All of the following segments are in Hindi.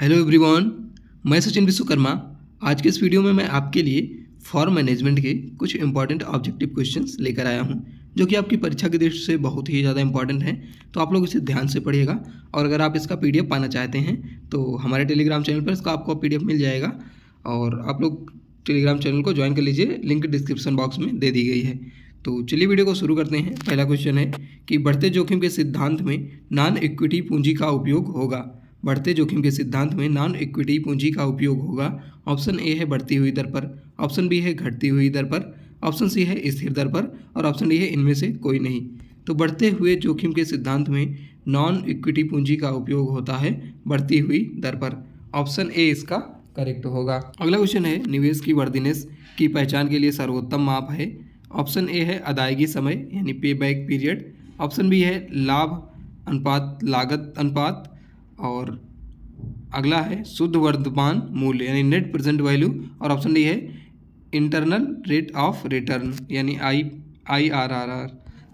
हेलो एवरीवन मैं सचिन विश्वकर्मा आज के इस वीडियो में मैं आपके लिए फॉर्म मैनेजमेंट के कुछ इंपॉर्टेंट ऑब्जेक्टिव क्वेश्चंस लेकर आया हूं जो कि आपकी परीक्षा की दृष्टि से बहुत ही ज़्यादा इंपॉर्टेंट हैं तो आप लोग इसे ध्यान से पढ़िएगा और अगर आप इसका पी पाना चाहते हैं तो हमारे टेलीग्राम चैनल पर इसका आपको पी मिल जाएगा और आप लोग टेलीग्राम चैनल को ज्वाइन कर लीजिए लिंक डिस्क्रिप्शन बॉक्स में दे दी गई है तो चलिए वीडियो को शुरू करते हैं पहला क्वेश्चन है कि बढ़ते जोखिम के सिद्धांत में नॉन इक्विटी पूंजी का उपयोग होगा बढ़ते जोखिम के सिद्धांत में नॉन इक्विटी पूंजी का उपयोग होगा ऑप्शन ए है बढ़ती हुई दर पर ऑप्शन बी है घटती हुई दर पर ऑप्शन सी है स्थिर दर पर और ऑप्शन डी है इनमें से कोई नहीं तो बढ़ते हुए जोखिम के सिद्धांत में नॉन इक्विटी पूंजी का उपयोग होता है बढ़ती हुई दर पर ऑप्शन ए इसका करेक्ट होगा अगला क्वेश्चन है निवेश की वर्दिनेस की पहचान के लिए सर्वोत्तम माप है ऑप्शन ए है अदायगी समय यानी पे बैक पीरियड ऑप्शन बी है लाभ अनुपात लागत अनुपात और अगला है शुद्ध वर्तमान मूल्य यानी नेट प्रेजेंट वैल्यू और ऑप्शन डी है इंटरनल रेट ऑफ रिटर्न यानी I I R R R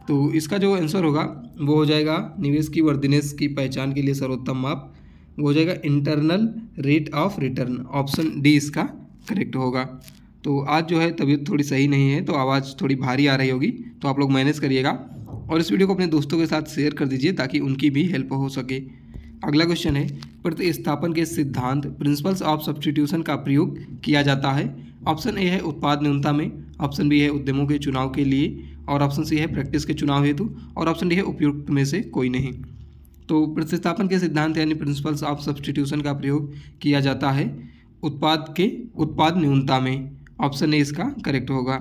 तो इसका जो आंसर होगा वो हो जाएगा निवेश की वर्दिनेस की पहचान के लिए सर्वोत्तम माप वो हो जाएगा internal rate of return option D इसका करेक्ट होगा तो आज जो है तबीयत थोड़ी सही नहीं है तो आवाज़ थोड़ी भारी आ रही होगी तो आप लोग मैनेज करिएगा और इस वीडियो को अपने दोस्तों के साथ शेयर कर दीजिए ताकि उनकी भी हेल्प हो सके अगला क्वेश्चन है प्रतिस्थापन के सिद्धांत प्रिंसिपल्स ऑफ सब्सटीट्यूशन का प्रयोग किया जाता है ऑप्शन ए है उत्पाद न्यूनता में ऑप्शन बी है उद्यमों के चुनाव के लिए और ऑप्शन सी है प्रैक्टिस के चुनाव हेतु और ऑप्शन डी है उपयुक्त में से कोई नहीं तो प्रतिस्थापन के सिद्धांत यानी प्रिंसिपल्स ऑफ सब्सटीट्यूशन का प्रयोग किया जाता है उत्पाद के उत्पाद न्यूनता में ऑप्शन ए इसका करेक्ट होगा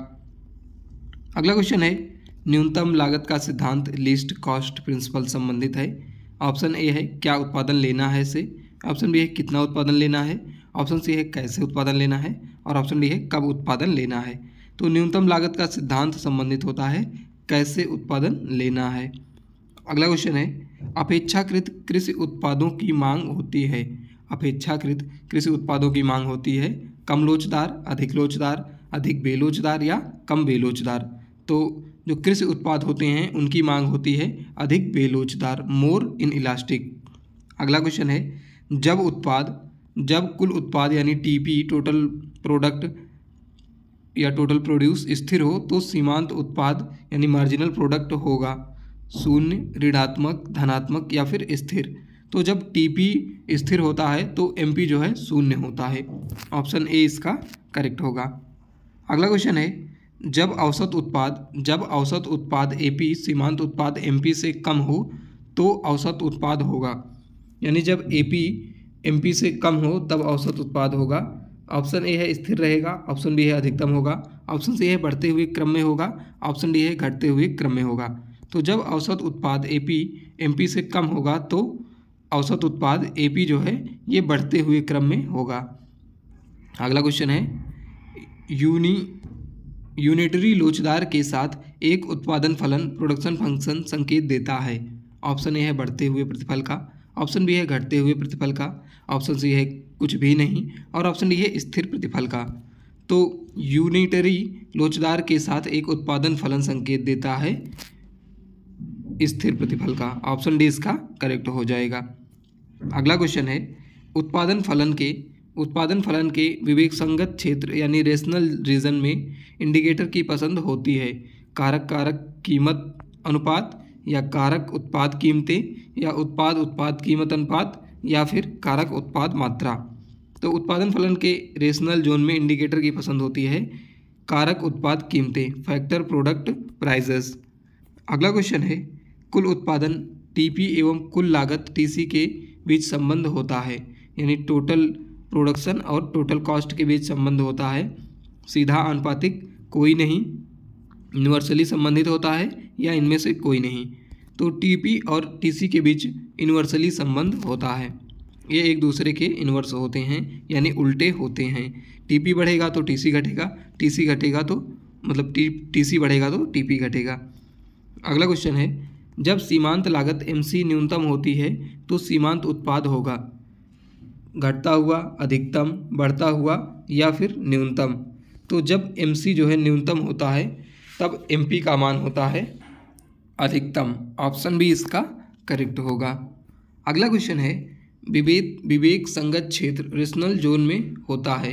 अगला क्वेश्चन है न्यूनतम लागत का सिद्धांत लिस्ट कॉस्ट प्रिंसिपल संबंधित है ऑप्शन ए है क्या उत्पादन लेना है से ऑप्शन बी है कितना उत्पादन लेना है ऑप्शन सी है कैसे उत्पादन लेना है और ऑप्शन डी है कब उत्पादन लेना है तो न्यूनतम लागत का सिद्धांत संबंधित होता है कैसे उत्पादन लेना है अगला क्वेश्चन है अपेक्षाकृत कृषि उत्पादों की मांग होती है अपेक्षाकृत कृषि उत्पादों की मांग होती है कम लोचदार अधिक लोचदार अधिक बेलोचदार या कम बेलोचदार तो जो कृषि उत्पाद होते हैं उनकी मांग होती है अधिक बेलोचदार मोर इन इलास्टिक अगला क्वेश्चन है जब उत्पाद जब कुल उत्पाद यानी टीपी टोटल प्रोडक्ट या टोटल प्रोड्यूस स्थिर हो तो सीमांत उत्पाद यानी मार्जिनल प्रोडक्ट होगा शून्य ऋणात्मक धनात्मक या फिर स्थिर तो जब टीपी स्थिर होता है तो एमपी जो है शून्य होता है ऑप्शन ए इसका करेक्ट होगा अगला क्वेश्चन है जब औसत उत्पाद जब औसत उत्पाद ए सीमांत उत्पाद एम से कम हो तो औसत उत्पाद होगा यानी जब ए पी से कम हो तब औसत उत्पाद होगा ऑप्शन ए है स्थिर रहेगा ऑप्शन बी है अधिकतम होगा ऑप्शन सी है बढ़ते हुए क्रम में होगा ऑप्शन डी है घटते हुए क्रम में होगा तो जब औसत उत्पाद ए पी से कम होगा तो औसत उत्पाद ए जो है ये बढ़ते हुए क्रम में होगा अगला क्वेश्चन है यूनी यूनिटरी लोचदार के साथ एक उत्पादन फलन प्रोडक्शन फंक्शन संकेत देता है ऑप्शन ए है बढ़ते हुए प्रतिफल का ऑप्शन बी है घटते हुए प्रतिफल का ऑप्शन सी है कुछ भी नहीं और ऑप्शन डी है स्थिर प्रतिफल का तो यूनिटरी लोचदार के साथ एक उत्पादन फलन संकेत देता है स्थिर प्रतिफल का ऑप्शन डी इसका करेक्ट हो जाएगा अगला क्वेश्चन है उत्पादन फलन के उत्पादन फलन के विवेक संगत क्षेत्र यानी रेशनल रीजन में इंडिकेटर की पसंद होती है कारक कारक कीमत अनुपात या कारक उत्पाद कीमतें या उत्पाद उत्पाद कीमत अनुपात या फिर कारक उत्पाद मात्रा तो उत्पादन फलन के रेशनल जोन में इंडिकेटर की पसंद होती है कारक उत्पाद कीमतें फैक्टर प्रोडक्ट प्राइजेस अगला क्वेश्चन है कुल उत्पादन टीपी एवं कुल लागत टीसी के बीच संबंध होता है यानी टोटल प्रोडक्शन और टोटल कॉस्ट के बीच संबंध होता है सीधा अनुपातिक कोई नहीं यूनिवर्सली संबंधित होता है या इनमें से कोई नहीं तो टीपी और टीसी के बीच यूनिवर्सली संबंध होता है ये एक दूसरे के इन्वर्स होते हैं यानी उल्टे होते हैं टीपी बढ़ेगा तो टीसी घटेगा टीसी घटेगा तो मतलब टी टीसी बढ़ेगा तो टीपी घटेगा अगला क्वेश्चन है जब सीमांत लागत एमसी न्यूनतम होती है तो सीमांत उत्पाद होगा घटता हुआ अधिकतम बढ़ता हुआ या फिर न्यूनतम तो जब एम जो है न्यूनतम होता है तब एम का मान होता है अधिकतम ऑप्शन भी इसका करेक्ट होगा अगला क्वेश्चन है विवेक विवेक संगत क्षेत्र रीजनल जोन में होता है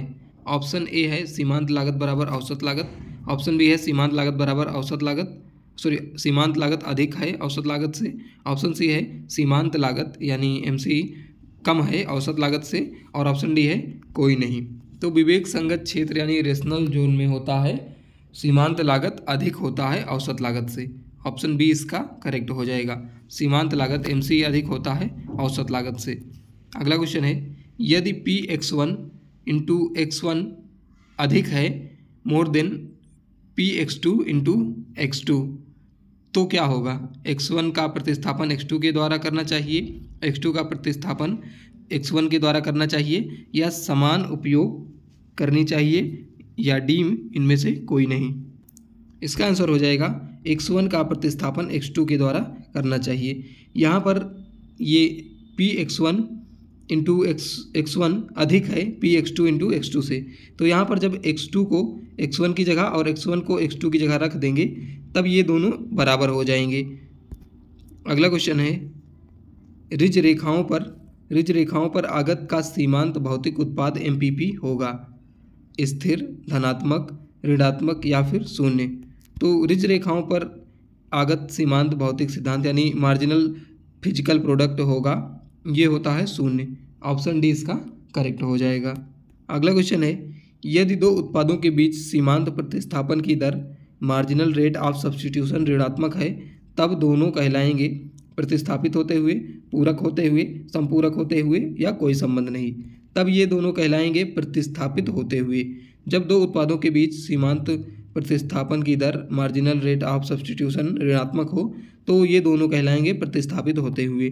ऑप्शन ए है सीमांत लागत बराबर औसत लागत ऑप्शन बी है सीमांत लागत बराबर औसत लागत सॉरी सीमांत लागत अधिक है औसत लागत से ऑप्शन सी है सीमांत लागत यानी एम कम है औसत लागत से और ऑप्शन डी है कोई नहीं तो विवेक संगत क्षेत्र यानी रेशनल जोन में होता है सीमांत लागत अधिक होता है औसत लागत से ऑप्शन बी इसका करेक्ट हो जाएगा सीमांत लागत एम अधिक होता है औसत लागत से अगला क्वेश्चन है यदि P X one into X one अधिक है more than P X two into X two तो क्या होगा एक्स वन का प्रतिस्थापन एक्स टू के द्वारा करना चाहिए एक्स टू का प्रतिस्थापन एक्स वन के द्वारा करना चाहिए या समान उपयोग करनी चाहिए या डी इनमें से कोई नहीं इसका आंसर हो जाएगा एक्स वन का प्रतिस्थापन एक्स टू के द्वारा करना चाहिए यहाँ पर ये P X one into X X one अधिक है P X two into X two से तो यहाँ पर जब एक्स टू को एक्स वन की जगह और एक्स वन को एक्स टू की जगह रख देंगे तब ये दोनों बराबर हो जाएंगे अगला क्वेश्चन है रिज रेखाओं पर रिज रेखाओं पर आगत का सीमांत भौतिक उत्पाद एम होगा स्थिर धनात्मक ऋणात्मक या फिर शून्य तो रिज रेखाओं पर आगत सीमांत भौतिक सिद्धांत यानी मार्जिनल फिजिकल प्रोडक्ट होगा ये होता है शून्य ऑप्शन डी इसका करेक्ट हो जाएगा अगला क्वेश्चन है यदि दो उत्पादों के बीच सीमांत प्रतिस्थापन की दर मार्जिनल रेट ऑफ सब्सटीट्यूशन ऋणात्मक है तब दोनों कहलाएंगे प्रतिस्थापित होते हुए पूरक होते हुए संपूरक होते हुए या कोई संबंध नहीं तब ये दोनों कहलाएंगे प्रतिस्थापित होते हुए जब दो उत्पादों के बीच सीमांत प्रतिस्थापन की दर मार्जिनल रेट ऑफ सब्सटीट्यूशन ऋणात्मक हो तो ये दोनों कहलाएंगे प्रतिस्थापित होते हुए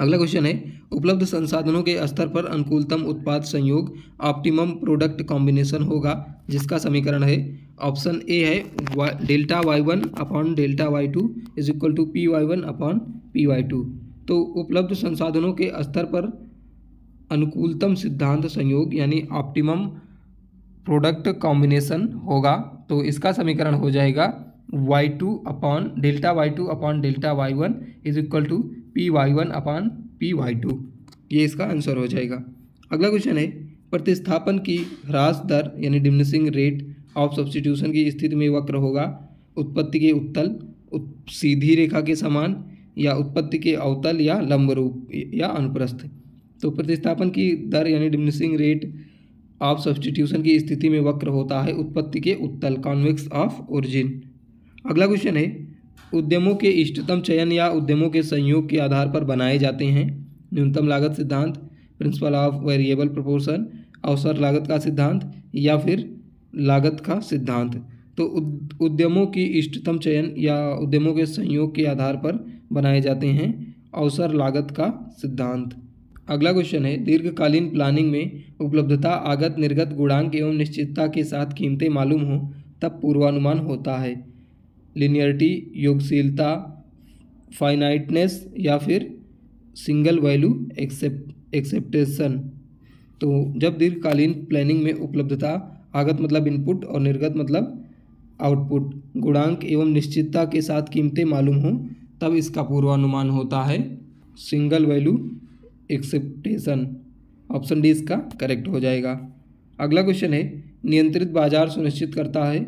अगला क्वेश्चन है उपलब्ध संसाधनों के स्तर पर अनुकूलतम उत्पाद संयोग ऑप्टिमम प्रोडक्ट कॉम्बिनेशन होगा जिसका समीकरण है ऑप्शन ए है delta Y one upon delta Y two is equal to P Y one upon P Y two तो उपलब्ध संसाधनों के स्तर पर अनुकूलतम सिद्धांत संयोग यानी ऑप्टिमम प्रोडक्ट कॉम्बिनेशन होगा तो इसका समीकरण हो जाएगा Y two upon delta Y two upon delta Y one is equal to P Y one upon P Y two ये इसका आंसर हो जाएगा अगला क्वेश्चन है प्रतिस्थापन की ह्रास दर यानी डिमिनिशिंग रेट ऑफ सब्सटीट्यूशन की स्थिति में वक्र होगा उत्पत्ति के उत्तल उत, सीधी रेखा के समान या उत्पत्ति के अवतल या लंब रूप या अनुप्रस्थ तो प्रतिस्थापन की दर यानी डिमिनिशिंग रेट ऑफ सब्सटीट्यूशन की स्थिति में वक्र होता है उत्पत्ति के उत्तल कॉन्वेक्स ऑफ ओरिजिन अगला क्वेश्चन है उद्यमों के इष्टतम चयन या उद्यमों के संयोग के आधार पर बनाए जाते हैं न्यूनतम लागत सिद्धांत प्रिंसिपल ऑफ वेरिएबल प्रपोर्सन अवसर लागत का सिद्धांत या फिर लागत का सिद्धांत तो उद्यमों की इष्टतम चयन या उद्यमों के संयोग के आधार पर बनाए जाते हैं अवसर लागत का सिद्धांत अगला क्वेश्चन है दीर्घकालीन प्लानिंग में उपलब्धता आगत निर्गत गुणांक एवं निश्चितता के साथ कीमतें मालूम हो तब पूर्वानुमान होता है लिनियरिटी योगशीलता फाइनाइटनेस या फिर सिंगल वैल्यू एक्सेप्ट एक्सेप्टेशन तो जब दीर्घकालीन प्लानिंग में उपलब्धता आगत मतलब इनपुट और निर्गत मतलब आउटपुट गुणांक एवं निश्चितता के साथ कीमतें मालूम हों तब इसका पूर्वानुमान होता है single value expectation option D इसका करेक्ट हो जाएगा अगला क्वेश्चन है नियंत्रित बाजार सुनिश्चित करता है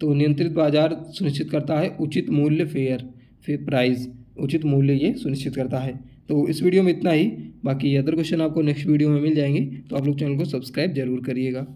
तो नियंत्रित बाजार सुनिश्चित करता है उचित मूल्य फेयर फेयर प्राइस उचित मूल्य ये सुनिश्चित करता है तो इस वीडियो में इतना ही बाकी अदर क्वेश्चन आपको नेक्स्ट वीडियो में मिल जाएंगे तो आप लोग चैनल को सब्सक्राइब जरूर करिएगा